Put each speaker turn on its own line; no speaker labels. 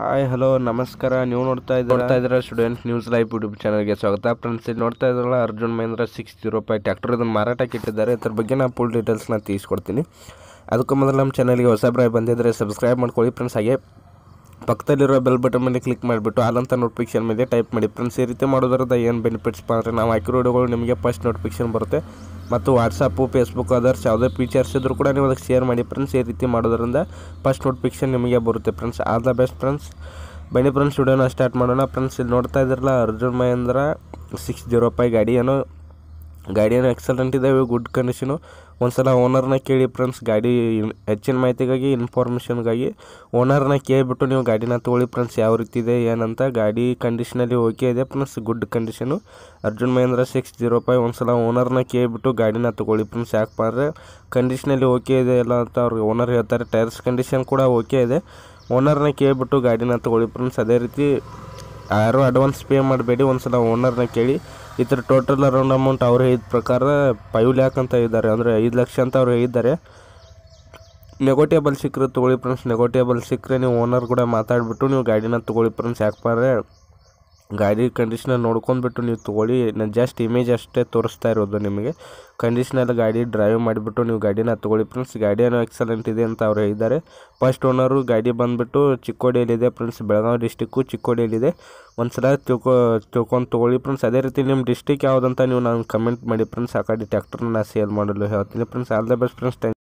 hi hello ನಮಸ್ಕಾರ ನೀವು ನೋಡ್ತಾ ಇದ್ದ ನೋಡ್ತಾ ಇದ್ದೀರಾ ಸ್ಟೂಡೆಂಟ್ಸ್ ನ್ಯೂಸ್ ಲೈವ್ ಯೂಟ್ಯೂಬ್ ಚಾನಲ್ಗೆ ಸ್ವಾಗತ ಫ್ರೆಂಡ್ಸ್ ಇಲ್ಲಿ ನೋಡ್ತಾ ಇದ್ರಲ್ಲ Arjun Mahindra six zero five tractor ಇದನ್ನು ಮಾರಾಟಕ್ಕೆ ಇಟ್ಟಿದ್ದಾರೆ ಅದ್ರ ಬಗ್ಗೆ ನಾನು ಫುಲ್ ಡೀಟೇಲ್ಸ್ನ ತಿಳಿಸ್ಕೊಡ್ತೀನಿ ಅದಕ್ಕೂ ಮೊದಲು ನಮ್ಮ ಚಾನಲ್ಗೆ ಹೊಸ ಬ್ರಾಯ್ ಬಂದಿದ್ದರೆ ಸಬ್ಸ್ಕ್ರೈಬ್ ಮಾಡ್ಕೊಳ್ಳಿ ಫ್ರೆಂಡ್ಸ್ ಹಾಗೆ ಪಕ್ಕದಲ್ಲಿರೋ ಬೆಲ್ ಬಟನ್ ಮೇಲೆ ಕ್ಲಿಕ್ ಮಾಡಿಬಿಟ್ಟು ಅಲ್ಲಂತ ನೋಟಿಫಿಕೇಶನ್ ಮೇಲೆ ಟೈಪ್ ಮಾಡಿ ಫ್ರೆಂಡ್ಸ್ ಈ ರೀತಿ ಮಾಡೋದ್ರಿಂದ ಏನು ಬೆನಿಫಿಟ್ಸ್ ಅಂದರೆ ನಾವು ಹಾಕಿರೋ ವಿಡಿಯೋಗಳು ನಿಮಗೆ ಫಸ್ಟ್ ನೋಟಿಫಿಕೇಶನ್ ಬರುತ್ತೆ ಮತ್ತು ವಾಟ್ಸಪ್ಪು ಫೇಸ್ಬುಕ್ ಅದರ್ಸ್ ಯಾವುದೇ ಫೀಚರ್ಸ್ ಇದ್ದರೂ ಕೂಡ ನೀವು ಅದಕ್ಕೆ ಶೇರ್ ಮಾಡಿ ಫ್ರೆಂಡ್ಸ್ ಈ ರೀತಿ ಮಾಡೋದ್ರಿಂದ ಫಸ್ಟ್ ನೋಟಿಫಿಕೇಶನ್ ನಿಮಗೆ ಬರುತ್ತೆ friends all the best friends ಬನ್ನಿ ಫ್ರೆಂಡ್ಸ್ ವಿಡಿಯೋನ ಸ್ಟಾರ್ಟ್ ಮಾಡೋಣ ಫ್ರೆಂಡ್ಸ್ ಇಲ್ಲಿ ನೋಡ್ತಾ ಇದ್ರಲ್ಲ Arjun Mahindra six zero five ಗಾಡಿ ಗಾಡಿಯನ್ನು ಎಕ್ಸಲೆಂಟ್ ಇದ್ದಾವೆ ಗುಡ್ ಕಂಡೀಷನು ಒಂದ್ಸಲ ಓನರ್ನ ಕೇಳಿ ಫ್ರೆಂಡ್ಸ್ ಗಾಡಿ ಹೆಚ್ಚಿನ ಮಾಹಿತಿಗಾಗಿ ಇನ್ಫಾರ್ಮೇಷನ್ಗಾಗಿ ಓನರ್ನ ಕೇಳಿಬಿಟ್ಟು ನೀವು ಗಾಡಿನ ತೊಗೊಳ್ಳಿ ಫ್ರೆಂಡ್ಸ್ ಯಾವ ರೀತಿ ಇದೆ ಏನಂತ ಗಾಡಿ ಕಂಡೀಷನಲ್ಲಿ ಓಕೆ ಇದೆ friends good condition Arjun Mahindra six zero five ಒಂದ್ಸಲ ಓನರ್ನ ಕೇಳಿಬಿಟ್ಟು ಗಾಡಿನ ತೊಗೊಳ್ಳಿ ಫ್ರೆಂಡ್ಸ್ ಯಾಕೆ ಪಾಡ್ರೆ ಕಂಡೀಷನಲ್ಲಿ ಓಕೆ ಇದೆ ಎಲ್ಲ ಅಂತ ಅವ್ರಿಗೆ ಓನರ್ ಹೇಳ್ತಾರೆ ಟೈರ್ಸ್ ಕಂಡೀಷನ್ ಕೂಡ ಓಕೆ ಇದೆ ಓನರ್ನ ಕೇಳಿಬಿಟ್ಟು ಗಾಡಿನ ತೊಗೊಳ್ಳಿ ಫ್ರೆಂಡ್ಸ್ ಅದೇ ರೀತಿ ಯಾರು ಅಡ್ವಾನ್ಸ್ ಪೇ ಮಾಡಬೇಡಿ ಒಂದ್ಸಲ ಓನರ್ನ ಕೇಳಿ ಇದ್ರ ಟೋಟಲ್ ಅರೌಂಡ್ ಅಮೌಂಟ್ ಅವ್ರು ಹೇಳಿದ ಪ್ರಕಾರ ಫೈವ್ ಲ್ಯಾಕ್ ಅಂತ ಇದ್ದಾರೆ ಅಂದರೆ ಐದು ಲಕ್ಷ ಅಂತ ಅವ್ರು ಹೇಳಿದ್ದಾರೆ ನೆಗೋಟೇಬಲ್ ಸಿಕ್ಕರೆ ತೊಗೊಳ್ಳಿ ಫ್ರೆಂಡ್ಸ್ ನೆಗೋಟೇಬಲ್ ಸಿಕ್ಕರೆ ನೀವು ಓನರ್ ಕೂಡ ಮಾತಾಡಿಬಿಟ್ಟು ನೀವು ಗಾಡಿನ ತೊಗೊಳ್ಳಿ ಫ್ರೆಂಡ್ಸ್ ಯಾಕಂದರೆ ಗಾಡಿ ಕಂಡೀಷ್ನರ್ ನೋಡ್ಕೊಂಡ್ಬಿಟ್ಟು ನೀವು ತೊಗೊಳ್ಳಿ ನಾನು ಜಸ್ಟ್ ಇಮೇಜ್ ಅಷ್ಟೇ ತೋರಿಸ್ತಾ ಇರೋದು ನಿಮಗೆ ಕಂಡೀಷನಲ್ಲಿ ಗಾಡಿ ಡ್ರೈವ್ ಮಾಡಿಬಿಟ್ಟು ನೀವು ಗಾಡಿನ ತೊಗೊಳ್ಳಿ ಫ್ರೆಂಡ್ಸ್ ಗಾಡಿ ಏನೋ ಎಕ್ಸಲೆಂಟ್ ಇದೆ ಅಂತ ಅವ್ರು ಹೇಳಿದ್ದಾರೆ ಫಸ್ಟ್ ಓನರು ಗಾಡಿ ಬಂದುಬಿಟ್ಟು ಚಿಕ್ಕೋಡಿಯಲ್ಲಿದೆ ಫ್ರೆಂಡ್ಸ್ ಬೆಳಗಾವಿ ಡಿಸ್ಟಿಕ್ಕು ಚಿಕ್ಕೋಡಿಯಲ್ಲಿದೆ ಒಂದು ಸಲ ತಿಳ್ಕೊ ತಿಳ್ಕೊಂಡು ತೊಗೊಳ್ಳಿ ಫ್ರೆಂಡ್ಸ್ ಅದೇ ರೀತಿ ನಿಮ್ಮ ಡಿಸ್ಟಿಕ್ ಯಾವುದಂತ ನೀವು ನಾನು ಕಮೆಂಟ್ ಮಾಡಿ ಫ್ರೆಂಡ್ಸ್ ಆ ಕಡೆ ಟ್ಯಾಕ್ಟರ್ನ ಸೇಲ್ ಮಾಡಲು ಹೇಳ್ತೀನಿ friends all the best friends thank